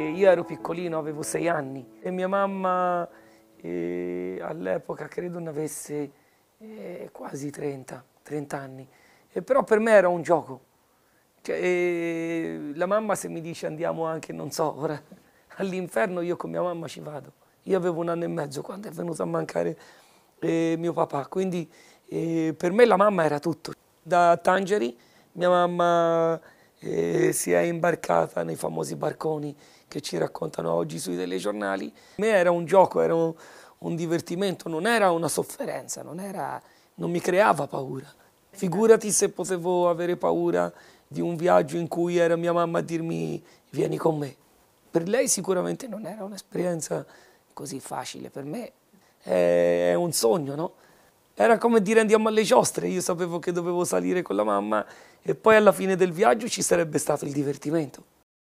Io ero piccolino, avevo sei anni e mia mamma eh, all'epoca credo ne avesse eh, quasi 30, 30 anni. E però per me era un gioco. Cioè, eh, la mamma se mi dice andiamo anche, non so, ora all'inferno io con mia mamma ci vado. Io avevo un anno e mezzo quando è venuto a mancare eh, mio papà, quindi eh, per me la mamma era tutto. Da Tangeri mia mamma e si è imbarcata nei famosi barconi che ci raccontano oggi sui telegiornali. Per me era un gioco, era un, un divertimento, non era una sofferenza, non, era, non mi creava paura. Figurati se potevo avere paura di un viaggio in cui era mia mamma a dirmi vieni con me. Per lei sicuramente non era un'esperienza così facile, per me è un sogno, no? era come dire andiamo alle giostre, io sapevo che dovevo salire con la mamma e poi alla fine del viaggio ci sarebbe stato il divertimento.